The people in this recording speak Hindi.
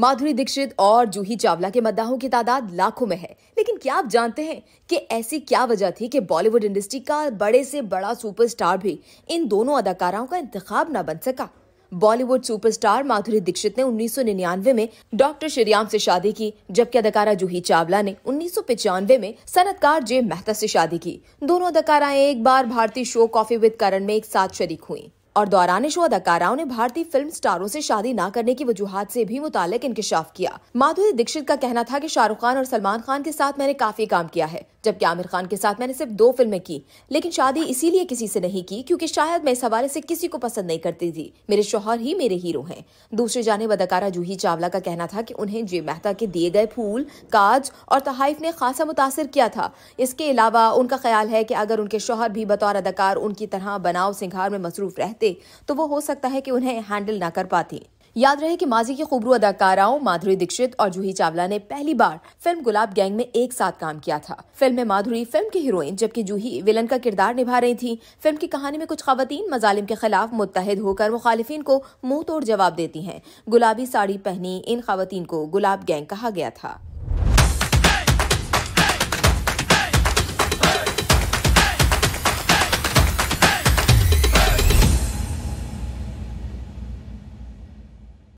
माधुरी दीक्षित और जूही चावला के मद्दाहों की तादाद लाखों में है लेकिन क्या आप जानते हैं कि ऐसी क्या वजह थी कि बॉलीवुड इंडस्ट्री का बड़े से बड़ा सुपरस्टार भी इन दोनों अदाकाराओं का इंतखाब न बन सका बॉलीवुड सुपरस्टार माधुरी दीक्षित ने 1999 में डॉक्टर श्रीराम से शादी की जबकि अदाकारा जूही चावला ने उन्नीस में सनतकार जे मेहता से शादी की दोनों अदाकाराएं एक बार भारतीय शो कॉफी विद करण में एक साथ शरीक हुई और दौरान शो अदाकाराओं ने भारतीय फिल्म स्टारों से शादी न करने की वजूहत से भी मुतालिक इंकशाफ किया माधुरी दीक्षित का कहना था कि शाहरुख खान और सलमान खान के साथ मैंने काफी काम किया है जबकि आमिर खान के साथ मैंने सिर्फ दो फिल्में की लेकिन शादी इसीलिए किसी से नहीं की क्योंकि शायद मैं इस हवाले से किसी को पसंद नहीं करती थी मेरे शोहर ही मेरे हीरो हैं दूसरी जानब अदाकारा जूही चावला का कहना था कि उन्हें जे मेहता के दिए गए फूल काज और तहाइफ ने खासा मुतासर किया था इसके अलावा उनका ख्याल है कि अगर उनके शोहर भी बतौर अदाकार उनकी तरह बनाव सिंघार में मसरूफ रहते तो वो हो सकता है कि उन्हें हैंडल ना कर पाती याद रहे कि माजी की खूबरू अदाकाराओं माधुरी दीक्षित और जूही चावला ने पहली बार फिल्म गुलाब गैंग में एक साथ काम किया था फिल्म में माधुरी फिल्म की हीरोइन जबकि जूही विलन का किरदार निभा रही थी फिल्म की कहानी में कुछ खातन मजालिम के खिलाफ मुतहद होकर मुखालिफिन को मुंह तोड़ जवाब देती हैं गुलाबी साड़ी पहनी इन खातन को गुलाब गैंग कहा गया था